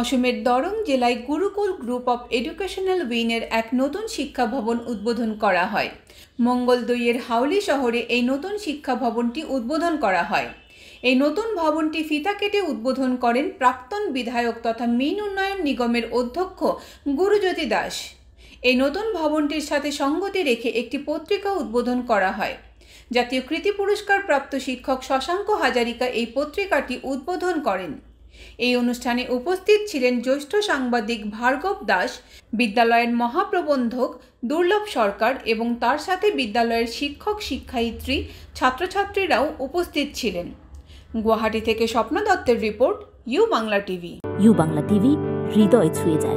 অসমের দরং জেলায় গুরুকুল গ্রুপ অব এডুকেশনাল উইনের এক নতুন শিক্ষা ভবন উদ্বোধন করা হয় মঙ্গলদৈয়ের হাউলি শহরে এই নতুন শিক্ষা ভবনটি উদ্বোধন করা হয় এই নতুন ভবনটি ফিতা কেটে উদ্বোধন করেন প্রাক্তন বিধায়ক তথা মিন উন্নয়ন নিগমের অধ্যক্ষ গুরুজ্যোতি দাস এই নতুন ভবনটির সাথে সঙ্গতি রেখে একটি পত্রিকা উদ্বোধন করা হয় জাতীয় কৃতি পুরস্কার প্রাপ্ত শিক্ষক শশাঙ্ক হাজারিকা এই পত্রিকাটি উদ্বোধন করেন এই অনুষ্ঠানে উপস্থিত ছিলেন জ্যৈষ্ঠ সাংবাদিক ভার্গব দাস বিদ্যালয়ের মহাপ্রবন্ধক দুর্লভ সরকার এবং তার সাথে বিদ্যালয়ের শিক্ষক শিক্ষায়িত্রী ছাত্রছাত্রীরাও উপস্থিত ছিলেন গুয়াহাটি থেকে স্বপ্ন দত্তের report U Bangla TV U Bangla TV হৃদয় ছুঁয়ে যায়